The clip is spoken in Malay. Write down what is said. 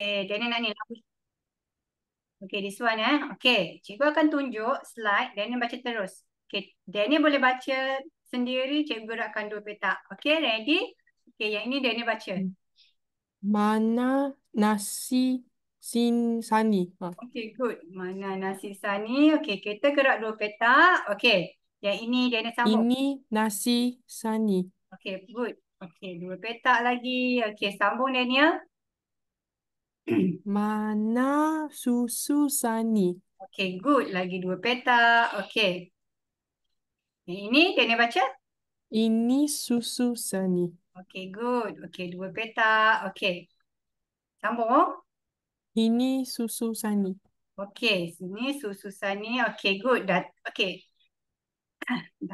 Okay, then Nani. Okay, this one eh. Okay, cikgu akan tunjuk slide. Daniel baca terus. Okay, Daniel boleh baca sendiri. Cikgu akan dua petak. Okay, ready? Okay, yang ini Daniel baca. Mana nasi sin sani? Ha. Okay, good. Mana nasi sani? Okay, kita gerak dua petak. Okay, yang ini Daniel sambung. Ini nasi sani. Okay, good. Okay, dua petak lagi. Okay, sambung Daniel. Mana susu Sani? Okay, good. Lagi dua peta. Okay. Ini, Daniel baca? Ini susu Sani. Okay, good. Okay, dua peta, Okay. Sambung. Oh. Ini susu Sani. Okay, ini susu Sani. Okay, good. That, okay.